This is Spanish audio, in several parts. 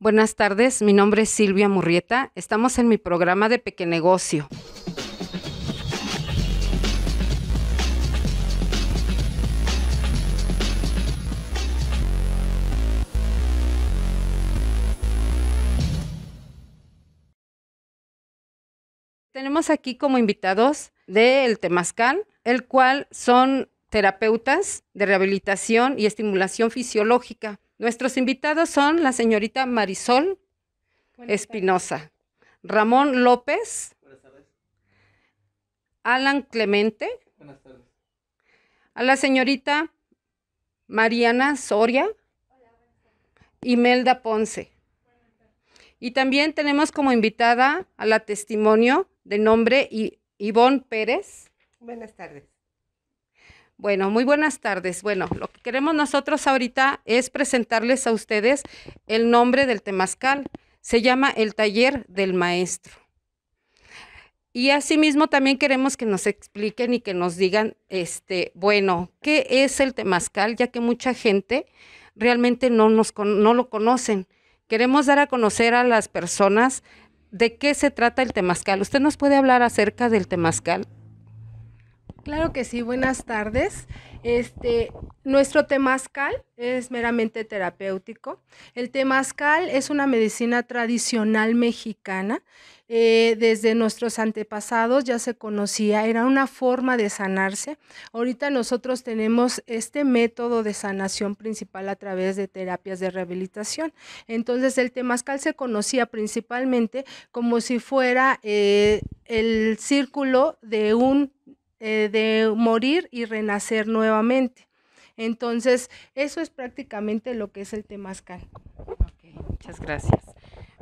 Buenas tardes, mi nombre es Silvia Murrieta. Estamos en mi programa de negocio. Tenemos aquí como invitados del Temazcal, el cual son terapeutas de rehabilitación y estimulación fisiológica. Nuestros invitados son la señorita Marisol Espinosa, Ramón López, Alan Clemente, a la señorita Mariana Soria, Imelda Ponce. Y también tenemos como invitada a la testimonio de nombre Ivonne Pérez. Buenas tardes. Bueno, muy buenas tardes. Bueno, lo que queremos nosotros ahorita es presentarles a ustedes el nombre del temazcal. Se llama El Taller del Maestro. Y asimismo también queremos que nos expliquen y que nos digan, este, bueno, ¿qué es el temazcal? Ya que mucha gente realmente no, nos, no lo conocen. Queremos dar a conocer a las personas de qué se trata el temazcal. ¿Usted nos puede hablar acerca del temazcal? Claro que sí, buenas tardes. Este, nuestro temazcal es meramente terapéutico. El temazcal es una medicina tradicional mexicana. Eh, desde nuestros antepasados ya se conocía, era una forma de sanarse. Ahorita nosotros tenemos este método de sanación principal a través de terapias de rehabilitación. Entonces el temazcal se conocía principalmente como si fuera eh, el círculo de un eh, de morir y renacer nuevamente. Entonces, eso es prácticamente lo que es el temazcal. muchas gracias.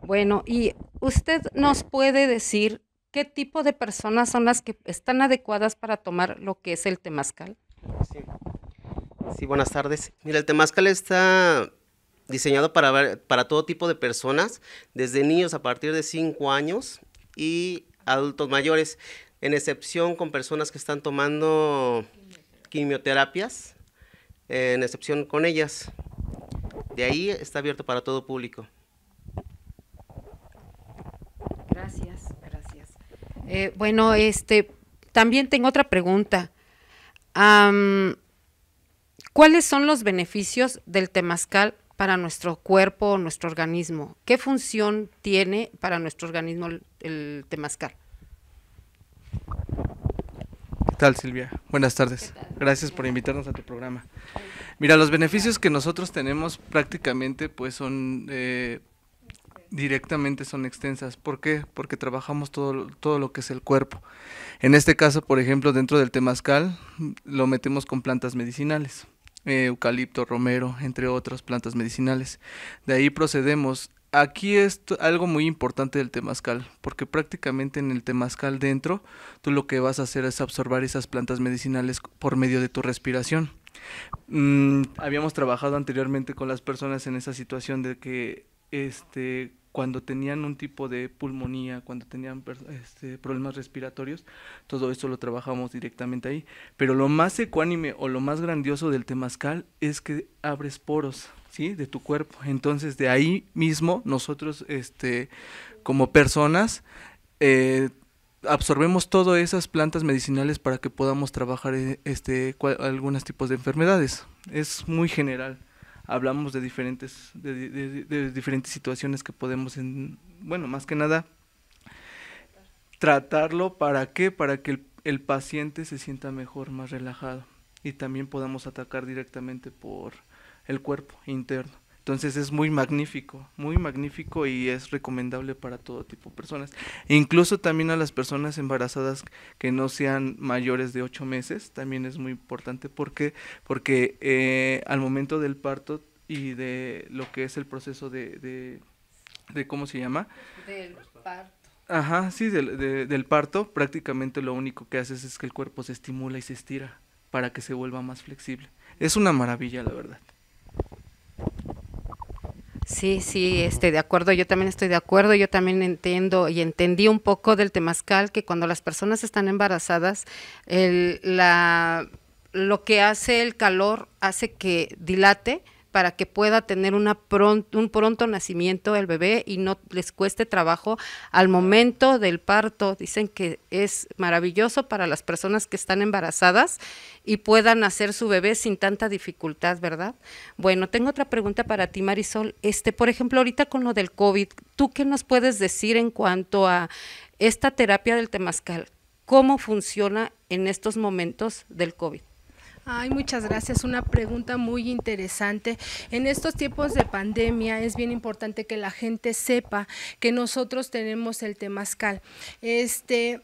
Bueno, y usted nos puede decir qué tipo de personas son las que están adecuadas para tomar lo que es el temazcal. Sí, buenas tardes. Mira, el temazcal está diseñado para, para todo tipo de personas, desde niños a partir de 5 años y adultos mayores en excepción con personas que están tomando quimioterapias, en excepción con ellas. De ahí está abierto para todo público. Gracias, gracias. Eh, bueno, este, también tengo otra pregunta. ¿Cuáles son los beneficios del temascal para nuestro cuerpo, nuestro organismo? ¿Qué función tiene para nuestro organismo el, temascal? ¿Qué tal, Silvia? Buenas tardes. Gracias por invitarnos a tu programa. Mira, los beneficios que nosotros tenemos prácticamente pues son eh, directamente son extensas. ¿Por qué? Porque trabajamos todo, todo lo que es el cuerpo. En este caso, por ejemplo, dentro del temazcal lo metemos con plantas medicinales. Eh, eucalipto, romero, entre otras plantas medicinales. De ahí procedemos aquí es algo muy importante del temazcal, porque prácticamente en el temazcal dentro, tú lo que vas a hacer es absorber esas plantas medicinales por medio de tu respiración. Mm, habíamos trabajado anteriormente con las personas en esa situación de que este cuando tenían un tipo de pulmonía, cuando tenían este, problemas respiratorios, todo eso lo trabajamos directamente ahí. Pero lo más ecuánime o lo más grandioso del temazcal es que abres poros, ¿sí? De tu cuerpo. Entonces, de ahí mismo, nosotros, este, como personas, eh, absorbemos todas esas plantas medicinales para que podamos trabajar eh, este, algunos tipos de enfermedades. Es muy general hablamos de diferentes, de, diferentes situaciones que podemos, en, bueno, más que nada, tratarlo para qué, para que el, el paciente se sienta mejor, más relajado y también podamos atacar directamente por el cuerpo interno. Entonces es muy magnífico, muy magnífico y es recomendable para todo tipo de personas. incluso también a las personas embarazadas que no sean mayores de ocho meses, también es muy importante porque, porque eh, al momento del parto y de lo que es el proceso de, de, ¿cómo se llama? Del parto. Ajá, sí, del, del parto prácticamente lo único que haces es que el cuerpo se estimula y se estira para que se vuelva más flexible. Es una maravilla, la verdad. Sí, sí, este, de acuerdo, yo también estoy de acuerdo, yo también entiendo y entendí un poco del temazcal que cuando las personas están embarazadas, el, la, lo que hace el calor hace que dilate para que pueda tener un pronto nacimiento el bebé y no les cueste trabajo al momento del parto. Dicen que es maravilloso para las personas que están embarazadas y puedan hacer su bebé sin tanta dificultad, ¿verdad? Bueno, tengo otra pregunta para ti, Marisol. Este, por ejemplo, ahorita con lo del COVID, ¿tú qué nos puedes decir en cuanto a esta terapia del temazcal? ¿Cómo funciona en estos momentos del COVID? Ay, muchas gracias. Una pregunta muy interesante. En estos tiempos de pandemia es bien importante que la gente sepa que nosotros tenemos el temazcal. Este,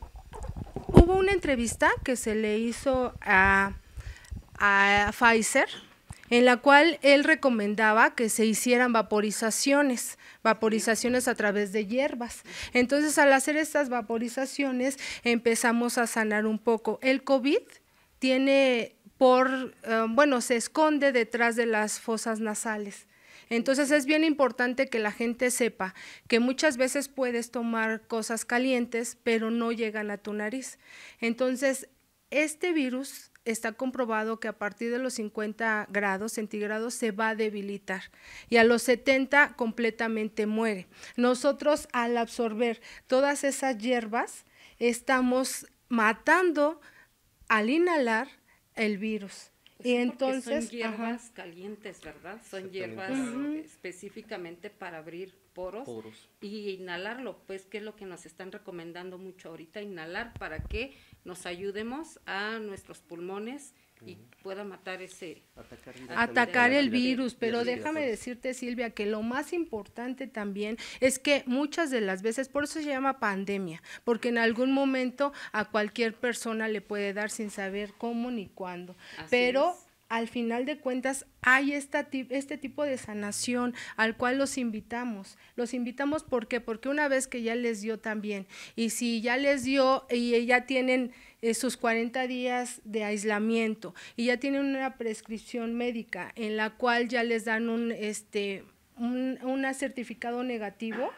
hubo una entrevista que se le hizo a, a Pfizer en la cual él recomendaba que se hicieran vaporizaciones, vaporizaciones a través de hierbas. Entonces, al hacer estas vaporizaciones, empezamos a sanar un poco. El COVID tiene por, eh, bueno, se esconde detrás de las fosas nasales. Entonces es bien importante que la gente sepa que muchas veces puedes tomar cosas calientes, pero no llegan a tu nariz. Entonces, este virus está comprobado que a partir de los 50 grados centígrados se va a debilitar y a los 70 completamente muere. Nosotros al absorber todas esas hierbas estamos matando al inhalar el virus. Pues y entonces... Son hierbas calientes, ¿verdad? Son hierbas específicamente para abrir poros, poros, y inhalarlo, pues que es lo que nos están recomendando mucho ahorita, inhalar para que nos ayudemos a nuestros pulmones y pueda matar ese atacar, el virus, pero déjame decirte Silvia que lo más importante también es que muchas de las veces por eso se llama pandemia, porque en algún momento a cualquier persona le puede dar sin saber cómo ni cuándo, pero al final de cuentas hay esta, este tipo de sanación al cual los invitamos. Los invitamos ¿por porque una vez que ya les dio también, y si ya les dio y ya tienen eh, sus 40 días de aislamiento y ya tienen una prescripción médica en la cual ya les dan un, este, un certificado negativo,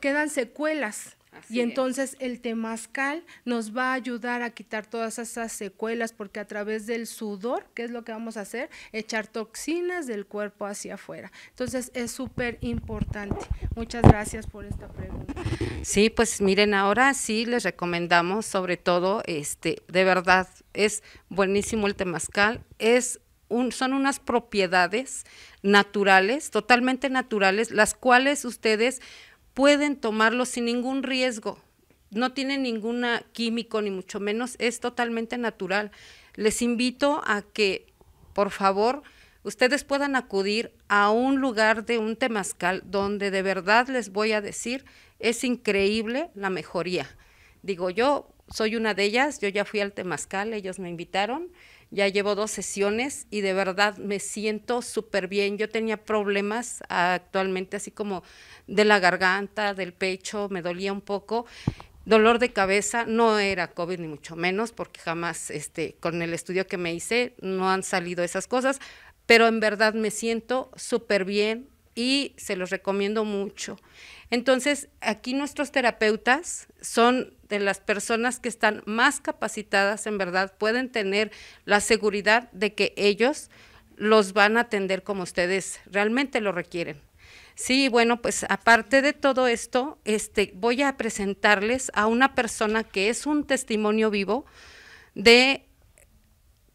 quedan secuelas y entonces el temazcal nos va a ayudar a quitar todas esas secuelas porque a través del sudor, qué es lo que vamos a hacer, echar toxinas del cuerpo hacia afuera. Entonces es súper importante. Muchas gracias por esta pregunta. Sí, pues miren, ahora sí les recomendamos sobre todo, este, de verdad, es buenísimo el temazcal, es un, son unas propiedades naturales, totalmente naturales, las cuales ustedes pueden tomarlo sin ningún riesgo. No tiene ningún químico, ni mucho menos, es totalmente natural. Les invito a que, por favor, ustedes puedan acudir a un lugar de un temazcal donde de verdad les voy a decir, es increíble la mejoría. Digo, yo soy una de ellas, yo ya fui al temazcal, ellos me invitaron, ya llevo dos sesiones y de verdad me siento súper bien. Yo tenía problemas ah, actualmente, así como de la garganta, del pecho, me dolía un poco. Dolor de cabeza, no era COVID ni mucho menos, porque jamás este, con el estudio que me hice no han salido esas cosas, pero en verdad me siento súper bien y se los recomiendo mucho. Entonces, aquí nuestros terapeutas son de las personas que están más capacitadas en verdad pueden tener la seguridad de que ellos los van a atender como ustedes realmente lo requieren. Sí, bueno, pues aparte de todo esto, este, voy a presentarles a una persona que es un testimonio vivo de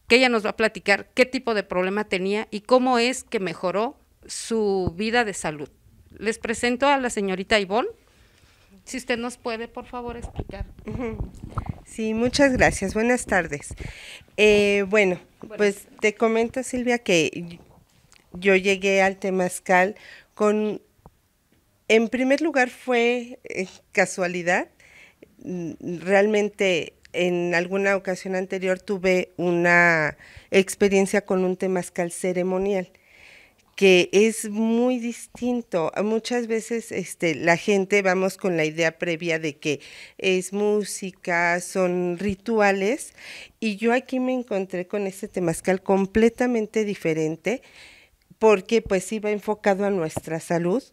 que ella nos va a platicar qué tipo de problema tenía y cómo es que mejoró su vida de salud. Les presento a la señorita Ivonne. Si usted nos puede, por favor, explicar. Sí, muchas gracias. Buenas tardes. Eh, bueno, pues te comento, Silvia, que yo llegué al Temazcal con, en primer lugar, fue eh, casualidad. Mm, realmente en alguna ocasión anterior tuve una experiencia con un Temazcal ceremonial que es muy distinto. Muchas veces este, la gente vamos con la idea previa de que es música, son rituales, y yo aquí me encontré con este temazcal completamente diferente, porque pues iba enfocado a nuestra salud.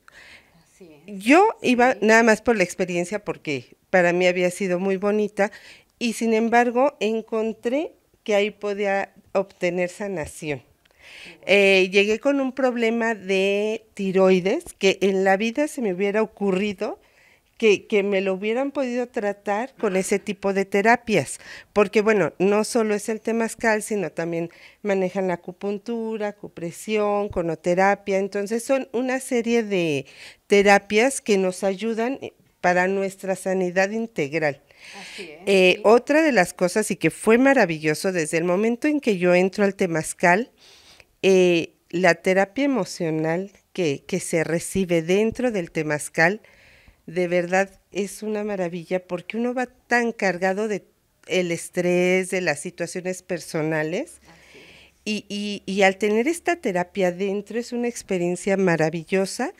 Yo iba nada más por la experiencia, porque para mí había sido muy bonita, y sin embargo encontré que ahí podía obtener sanación. Eh, llegué con un problema de tiroides que en la vida se me hubiera ocurrido que, me lo hubieran podido tratar con ese tipo de terapias, porque bueno, no solo es el temascal sino también manejan la acupuntura, acupresión, conoterapia, entonces son una serie de terapias que nos ayudan para nuestra sanidad integral. Eh, otra de las cosas y que fue maravilloso desde el momento en que yo entro al temascal eh, la terapia emocional que, que, se recibe dentro del temazcal, de verdad es una maravilla porque uno va tan cargado de el estrés, de las situaciones personales. Y, al tener esta terapia dentro es una experiencia maravillosa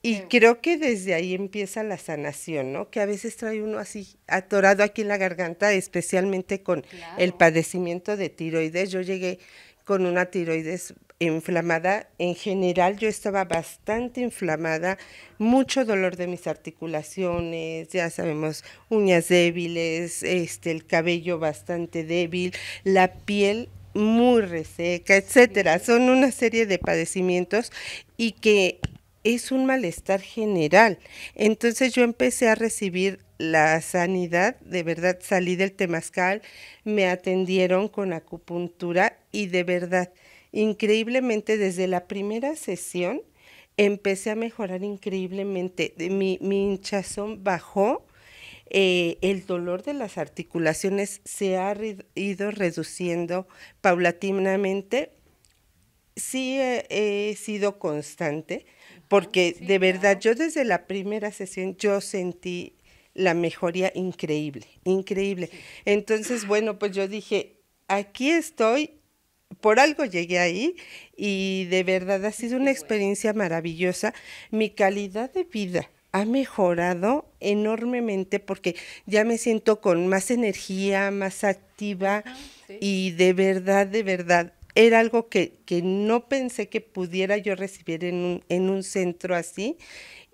y creo que desde ahí empieza la sanación, ¿no? Que a veces trae uno así atorado aquí en la garganta, especialmente con el padecimiento de tiroides. Yo llegué con una tiroides inflamada. En general yo estaba bastante inflamada, mucho dolor de mis articulaciones, ya sabemos, uñas débiles, este, el cabello bastante débil, la piel muy reseca, etcétera. Son una serie de padecimientos y que es un malestar general. Entonces yo empecé a recibir la sanidad, de verdad salí del temazcal, me atendieron con acupuntura y de verdad, increíblemente desde la primera sesión empecé a mejorar increíblemente, mi, mi hinchazón bajó, eh, el dolor de las articulaciones se ha ido reduciendo paulatinamente. Sí he sido constante, porque de verdad yo desde la primera sesión yo sentí la mejoría increíble, increíble. Entonces, bueno, pues yo dije, aquí estoy, por algo llegué ahí y de verdad ha sido una experiencia maravillosa. Mi calidad de vida ha mejorado enormemente porque ya me siento con más energía, más activa y de verdad, de verdad, era algo que, no pensé que pudiera yo recibir en en un centro así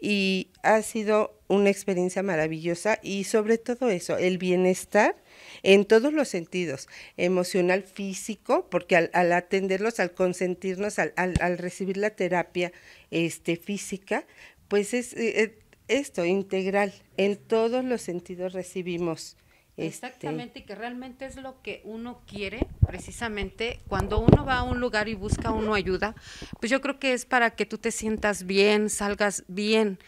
y ha sido una experiencia maravillosa y sobre todo eso, el bienestar en todos los sentidos, emocional, físico, porque al, atenderlos, al consentirnos, al, recibir la terapia este, física, pues es, eh, eh, esto, integral, en todos los sentidos recibimos este, Exactamente, que realmente es lo que uno quiere, precisamente cuando uno va a un lugar y busca uno ayuda, pues yo creo que es para que tú te sientas bien, salgas bien.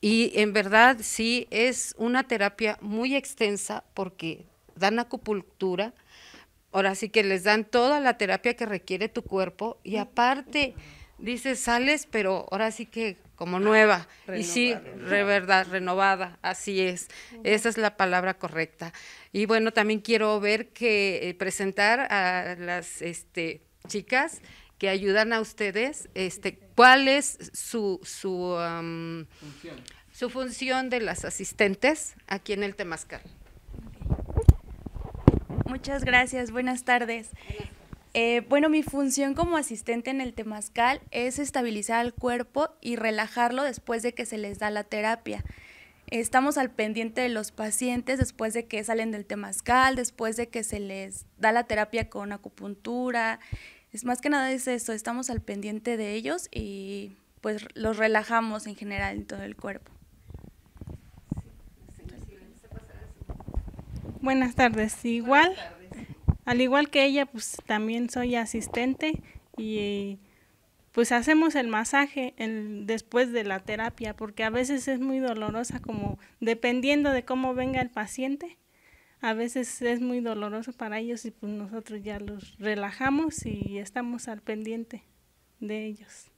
Y en verdad sí es una terapia muy extensa porque dan acupuntura, ahora sí que les dan toda la terapia que requiere tu cuerpo y aparte dice sales, pero ahora sí que como nueva. y sí, re verdad, renovada, así es. Esa es la palabra correcta. Y bueno, también quiero ver que eh, presentar a las este, chicas que ayudan a ustedes, este, cuál es su, su, función. su función de las asistentes aquí en el Temazcal. Muchas gracias, buenas tardes. Eh, bueno, mi función como asistente en el temazcal es estabilizar al cuerpo y relajarlo después de que se les da la terapia. Estamos al pendiente de los pacientes después de que salen del temazcal, después de que se les da la terapia con acupuntura. Es más que nada es eso, estamos al pendiente de ellos y pues los relajamos en general en todo el cuerpo. Buenas tardes, igual. Buenas tardes al igual que ella, pues también soy asistente y pues hacemos el masaje después de la terapia, porque a veces es muy dolorosa, como dependiendo de cómo venga el paciente, a veces es muy doloroso para ellos y pues nosotros ya los relajamos y estamos al pendiente de ellos.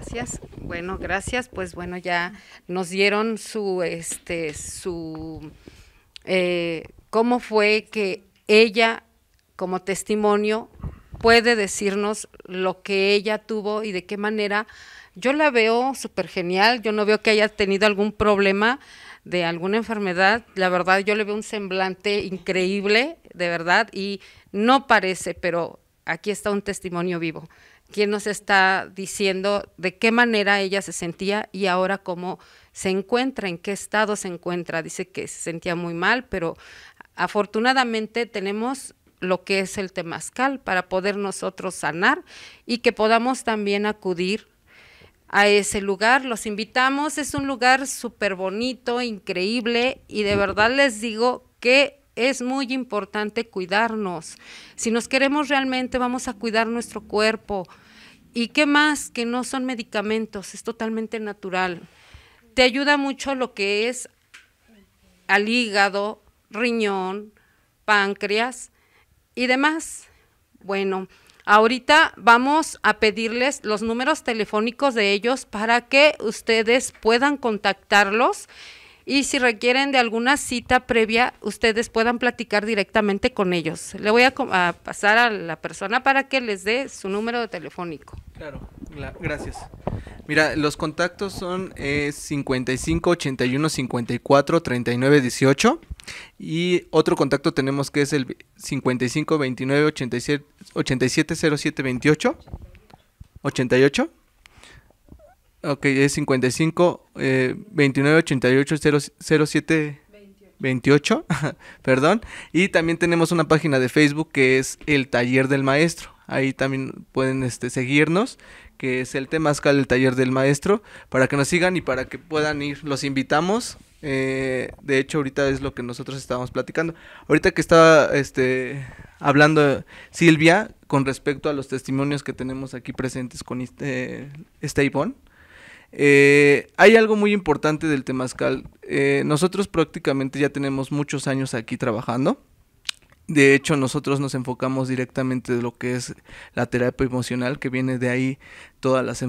Gracias. Bueno, gracias. Pues bueno, ya nos dieron su, este, su, eh, cómo fue que ella, como testimonio, puede decirnos lo que ella tuvo y de qué manera. Yo la veo súper genial, yo no veo que haya tenido algún problema de alguna enfermedad. La verdad, yo le veo un semblante increíble, de verdad, y no parece, pero aquí está un testimonio vivo quien nos está diciendo de qué manera ella se sentía y ahora cómo se encuentra, en qué estado se encuentra. Dice que se sentía muy mal, pero afortunadamente tenemos lo que es el temazcal para poder nosotros sanar y que podamos también acudir a ese lugar. Los invitamos, es un lugar súper bonito, increíble y de verdad les digo que es muy importante cuidarnos. Si nos queremos realmente, vamos a cuidar nuestro cuerpo. ¿Y qué más? Que no son medicamentos, es totalmente natural. Te ayuda mucho lo que es al hígado, riñón, páncreas y demás. Bueno, ahorita vamos a pedirles los números telefónicos de ellos para que ustedes puedan contactarlos y si requieren de alguna cita previa, ustedes puedan platicar directamente con ellos. Le voy a, pasar a la persona para que les dé su número de telefónico. Claro, gracias. Mira, los contactos son 55 81 54 39 18 y otro contacto tenemos que es el 55 29 87, 87 07 28 88 Ok, es 55 eh, 29 88 07 28, perdón. Y también tenemos una página de Facebook que es El Taller del Maestro. Ahí también pueden este, seguirnos, que es el Temazcal, el Taller del Maestro, para que nos sigan y para que puedan ir. Los invitamos. Eh, de hecho, ahorita es lo que nosotros estábamos platicando. Ahorita que estaba este, hablando Silvia con respecto a los testimonios que tenemos aquí presentes con este, eh, hay algo muy importante del temazcal. Eh, nosotros prácticamente ya tenemos muchos años aquí trabajando. De hecho, nosotros nos enfocamos directamente de lo que es la terapia emocional, que viene de ahí todas las,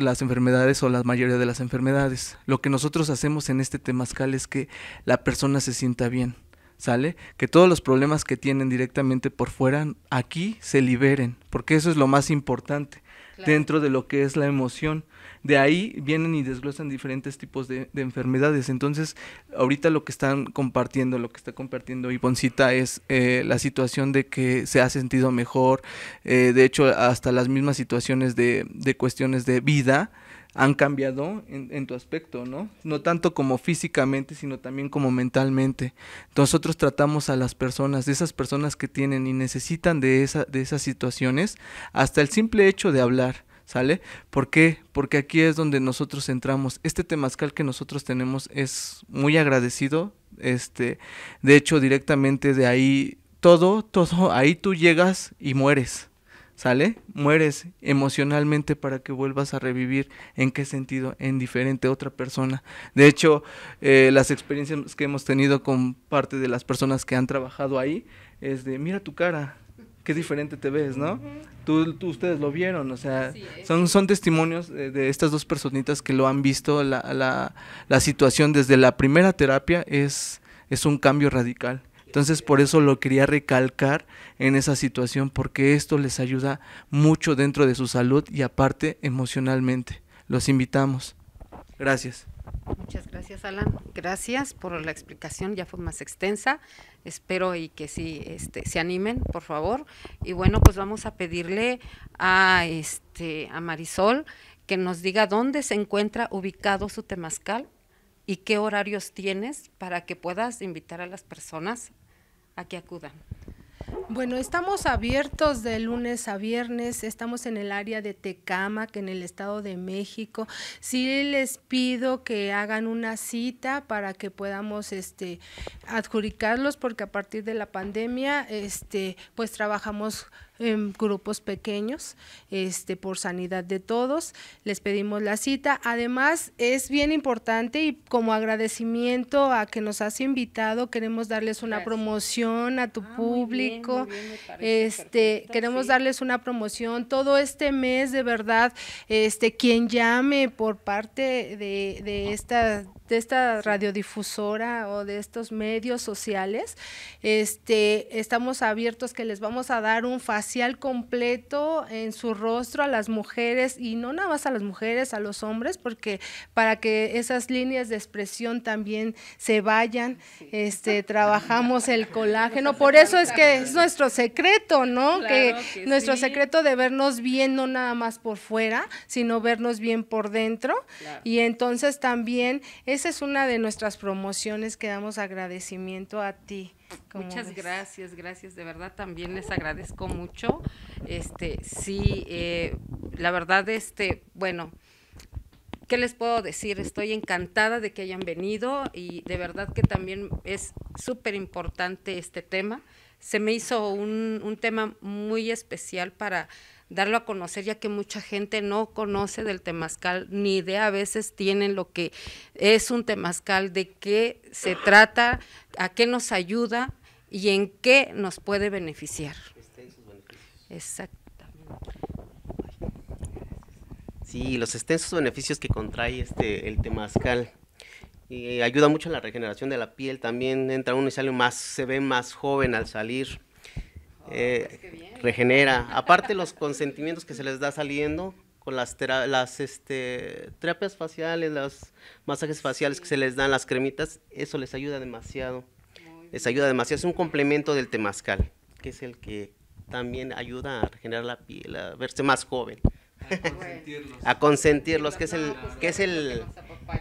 las enfermedades o la mayoría de las enfermedades. Lo que nosotros hacemos en este temazcal es que la persona se sienta bien, ¿sale? Que todos los problemas que tienen directamente por fuera aquí se liberen, porque eso es lo más importante dentro de lo que es la emoción. De ahí vienen y desglosan diferentes tipos de, enfermedades. Entonces, ahorita lo que están compartiendo, lo que está compartiendo Ivoncita es eh, la situación de que se ha sentido mejor, eh, de hecho, hasta las mismas situaciones de cuestiones de vida han cambiado en, tu aspecto, ¿no? No tanto como físicamente, sino también como mentalmente. Nosotros tratamos a las personas, de esas personas que tienen y necesitan de, esa, de esas situaciones, hasta el simple hecho de hablar. ¿Sale? ¿Por qué? Porque aquí es donde nosotros entramos. Este temazcal que nosotros tenemos es muy agradecido. Este, de hecho, directamente de ahí, todo, todo, ahí tú llegas y mueres. ¿sale? Mueres emocionalmente para que vuelvas a revivir. ¿En qué sentido? En diferente otra persona. De hecho, eh, las experiencias que hemos tenido con parte de las personas que han trabajado ahí es de, mira tu cara, qué diferente te ves, ¿no? tú, ustedes lo vieron, o sea, son, testimonios de, estas dos personitas que lo han visto, la, la, la situación desde la primera terapia es un cambio radical. Entonces por eso lo quería recalcar en esa situación porque esto les ayuda mucho dentro de su salud y aparte emocionalmente. Los invitamos. Gracias. Muchas gracias, Alan. Gracias por la explicación, ya fue más extensa. Espero y que sí este, se animen, por favor. Y bueno, pues vamos a pedirle a este a Marisol que nos diga dónde se encuentra ubicado su temazcal y qué horarios tienes para que puedas invitar a las personas a que acudan? Bueno, estamos abiertos de lunes a viernes, estamos en el área de Tecama, que en el Estado de México. Sí les pido que hagan una cita para que podamos este, adjudicarlos, porque a partir de la pandemia, este, pues trabajamos en grupos pequeños, este, por sanidad de todos. Les pedimos la cita. Además, es bien importante y como agradecimiento a que nos has invitado, queremos darles una promoción a tu ah, público. este, queremos darles una promoción. Todo este mes, de verdad, este, quien llame por parte de, esta esta radiodifusora o de estos medios sociales, este, estamos abiertos que les vamos a dar un fácil facial completo en su rostro a las mujeres y no nada más a las mujeres, a los hombres, porque para que esas líneas de expresión también se vayan, este, trabajamos el colágeno, por eso es que es nuestro secreto, ¿no? que, nuestro secreto de vernos bien, no nada más por fuera, sino vernos bien por dentro. Y entonces también, esa es una de nuestras promociones que damos agradecimiento a ti. Muchas gracias, gracias. De verdad también les agradezco mucho. Este, sí, eh, la verdad, este, bueno, ¿qué les puedo decir? Estoy encantada de que hayan venido y de verdad que también es súper importante este tema. Se me hizo un, un tema muy especial para darlo a conocer, ya que mucha gente no conoce del temazcal, ni idea a veces tienen lo que es un temazcal, de qué se trata, a qué nos ayuda y en qué nos puede beneficiar. Exactamente. Sí, los extensos beneficios que contrae este el temazcal. Y eh, ayuda mucho a la regeneración de la piel, también entra uno y sale más, se ve más joven al salir. Eh, regenera. Aparte los consentimientos que se les da saliendo con las, este, terapias faciales, los masajes faciales que se les dan, las cremitas, eso les ayuda demasiado. Les ayuda demasiado. Es un complemento del temazcal, que es el que también ayuda a regenerar la piel, a verse más joven. A consentirlos, que es el, pues que es el,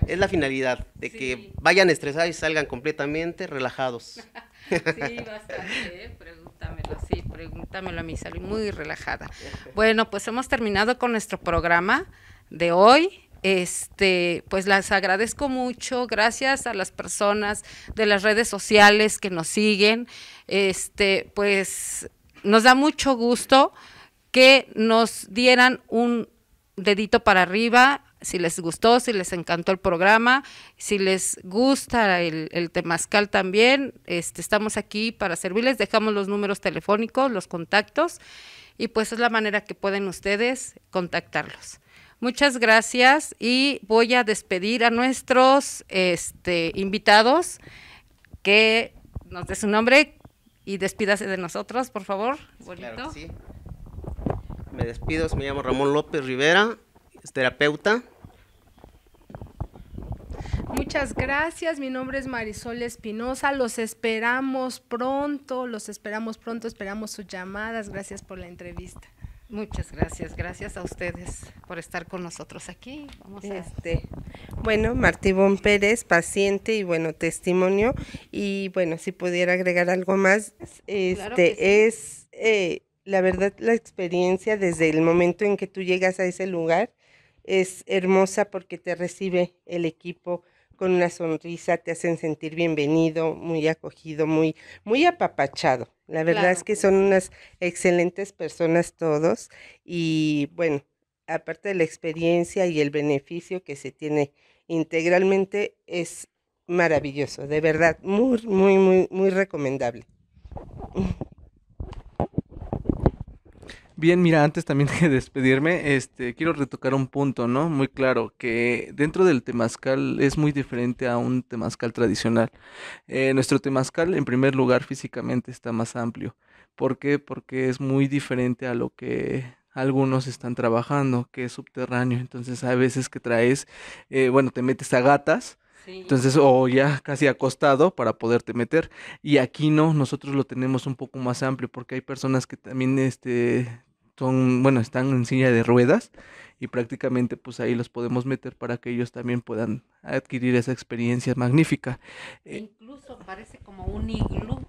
es la finalidad de que vayan estresados y salgan completamente relajados. ¿eh? Pregúntamelo, sí, pregúntamelo a mí, salí muy relajada. Bueno, pues hemos terminado con nuestro programa de hoy. Este, pues las agradezco mucho, gracias a las personas de las redes sociales que nos siguen. Este, pues nos da mucho gusto que nos dieran un dedito para arriba si les gustó, si les encantó el programa, si les gusta el, el temazcal también, este, estamos aquí para servirles, dejamos los números telefónicos, los contactos y pues es la manera que pueden ustedes contactarlos. Muchas gracias y voy a despedir a nuestros este, invitados que nos dé su nombre y despídase de nosotros, por favor. Me despido, me llamo Ramón López Rivera, es terapeuta Muchas gracias. Mi nombre es Marisol Espinosa. Los esperamos pronto, los esperamos pronto, esperamos sus llamadas. Gracias por la entrevista. Muchas gracias, gracias a ustedes por estar con nosotros aquí. Bueno, este, bueno, Pérez, paciente y bueno, testimonio. Y bueno, si pudiera agregar algo más, este es eh, la verdad la experiencia desde el momento en que tú llegas a ese lugar es hermosa porque te recibe el equipo con una sonrisa, te hacen sentir bienvenido, muy acogido, muy, muy apapachado. La verdad es que son unas excelentes personas todos y bueno, aparte de la experiencia y el beneficio que se tiene integralmente, es maravilloso, de verdad, muy, muy, muy, muy recomendable. Bien, mira, antes también de despedirme, este, quiero retocar un punto, ¿no? Muy claro, que dentro del temazcal es muy diferente a un temazcal tradicional. Eh, nuestro temazcal, en primer lugar, físicamente está más amplio. ¿Por qué? Porque es muy diferente a lo que algunos están trabajando, que es subterráneo. Entonces, hay veces que traes, eh, bueno, te metes a gatas. Entonces, o ya casi acostado para poderte meter. Y aquí no, nosotros lo tenemos un poco más amplio porque hay personas que también este, son, bueno, están en silla de ruedas y prácticamente pues ahí los podemos meter para que ellos también puedan adquirir esa experiencia magnífica. E eh, incluso parece como un iglú.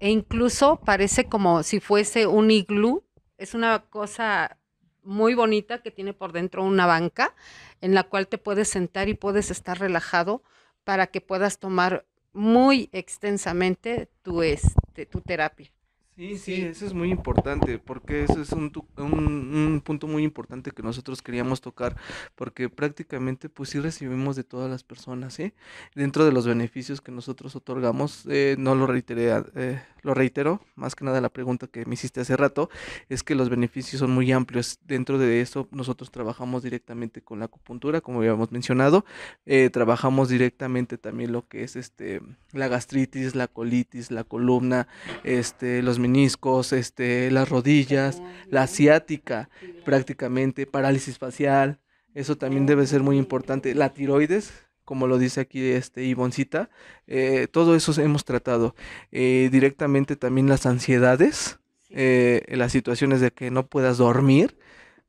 E incluso parece como si fuese un iglú. Es una cosa muy bonita que tiene por dentro una banca en la cual te puedes sentar y puedes estar relajado para que puedas tomar muy extensamente tu, este, tu terapia. Sí, sí, eso es muy importante, porque eso es un, un, punto muy importante que nosotros queríamos tocar, porque prácticamente pues sí recibimos de todas las personas, ¿sí? Dentro de los beneficios que nosotros otorgamos, eh, no lo reiteré eh, lo reitero, más que nada la pregunta que me hiciste hace rato, es que los beneficios son muy amplios. Dentro de eso, nosotros trabajamos directamente con la acupuntura, como ya hemos mencionado. Eh, trabajamos directamente también lo que es este la gastritis, la colitis, la columna, este, los meniscos, este, las rodillas, la ciática, prácticamente, parálisis facial. Eso también debe ser muy importante. La tiroides, como lo dice aquí este Ivoncita, eh, todo eso hemos tratado. Eh, directamente también las ansiedades, eh, las situaciones de que no puedas dormir,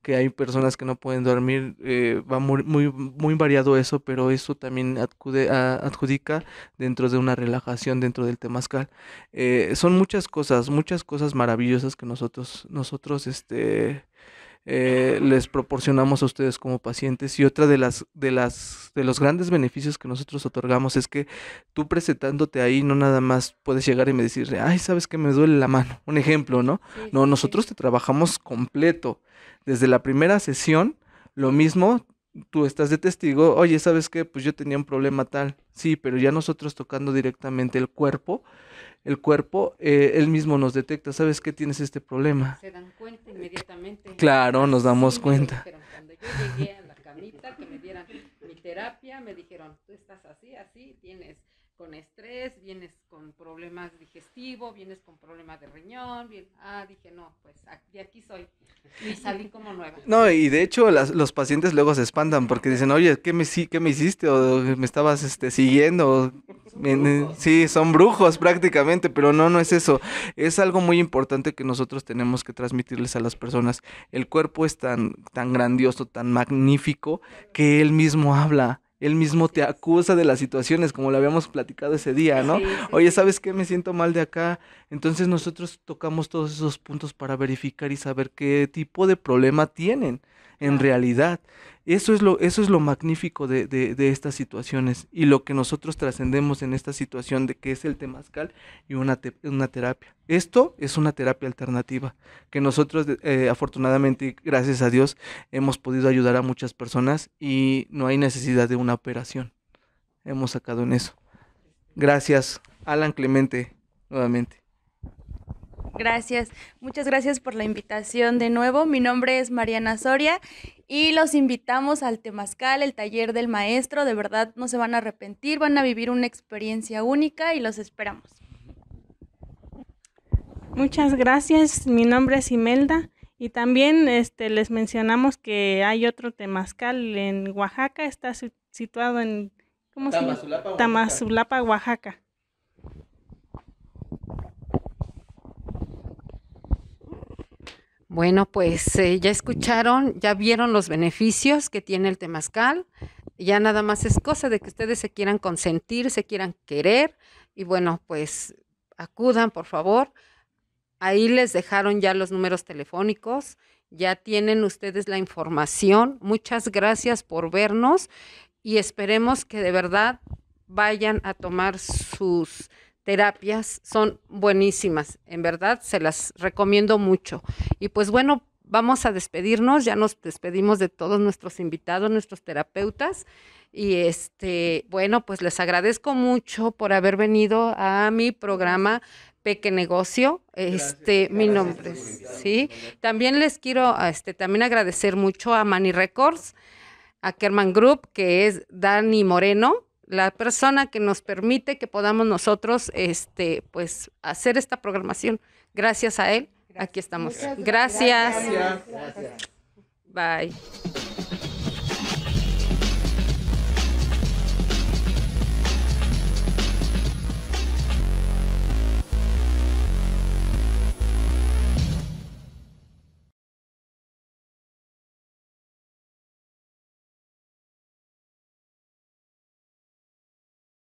que hay personas que no pueden dormir, va muy, muy, variado eso, pero eso también adjudica dentro de una relajación dentro del temazcal. son muchas cosas, muchas cosas maravillosas que nosotros, nosotros este, eh, les proporcionamos a ustedes como pacientes y otra de las de las de los grandes beneficios que nosotros otorgamos es que tú presentándote ahí no nada más puedes llegar y me decirle ay sabes que me duele la mano un ejemplo no no nosotros te trabajamos completo desde la primera sesión lo mismo tú estás de testigo oye sabes qué pues yo tenía un problema tal sí pero ya nosotros tocando directamente el cuerpo el cuerpo, eh, él mismo nos detecta, sabes qué? tienes este problema. Se dan cuenta inmediatamente. Claro, nos damos cuenta. Pero cuando yo llegué a la camita, que me dieran mi terapia, me dijeron, tú estás así, así, tienes con estrés, vienes con problemas digestivos, vienes con problemas de riñón, bien, ah, dije, no, pues ah, aquí soy. Y salí como nueva. No, y de hecho los pacientes luego se espantan porque dicen, oye, ¿qué me, qué me hiciste? ¿O me estabas este, siguiendo? sí, son brujos prácticamente, pero no, no es eso. Es algo muy importante que nosotros tenemos que transmitirles a las personas. El cuerpo es tan, tan grandioso, tan magnífico, que él mismo habla él mismo te acusa de las situaciones, como lo habíamos platicado ese día, ¿no? Oye, ¿sabes qué? Me siento mal de acá. Entonces nosotros tocamos todos esos puntos para verificar y saber qué tipo de problema tienen en realidad. Eso es lo, eso es lo magnífico de, de, de estas situaciones y lo que nosotros trascendemos en esta situación de que es el temazcal y una, una terapia. Esto es una terapia alternativa que nosotros eh, afortunadamente, gracias a Dios, hemos podido ayudar a muchas personas y no hay necesidad de una operación. Hemos sacado en eso. Gracias, Alan Clemente, nuevamente. Gracias, muchas gracias por la invitación de nuevo. Mi nombre es Mariana Soria y los invitamos al Temazcal, el taller del maestro. De verdad no se van a arrepentir, van a vivir una experiencia única y los esperamos. Muchas gracias, mi nombre es Imelda y también este, les mencionamos que hay otro Temazcal en Oaxaca, está situado en ¿cómo se Tamazulapa, Oaxaca. Bueno, pues eh, ya escucharon, ya vieron los beneficios que tiene el temazcal. Ya nada más es cosa de que ustedes se quieran consentir, se quieran querer. Y bueno, pues acudan, por favor. Ahí les dejaron ya los números telefónicos, ya tienen ustedes la información. Muchas gracias por vernos y esperemos que de verdad vayan a tomar sus terapias son buenísimas, en verdad, se las recomiendo mucho. Y pues bueno, vamos a despedirnos, ya nos despedimos de todos nuestros invitados, nuestros terapeutas. Y este, bueno, pues les agradezco mucho por haber venido a mi programa Peque Negocio. Este, mi nombre es, sí. También les quiero este también agradecer mucho a Manny Records, a Kerman Group, que es Dani Moreno la persona que nos permite que podamos nosotros este, pues, hacer esta programación. Gracias a él, aquí estamos. Gracias. Gracias. Gracias. Bye.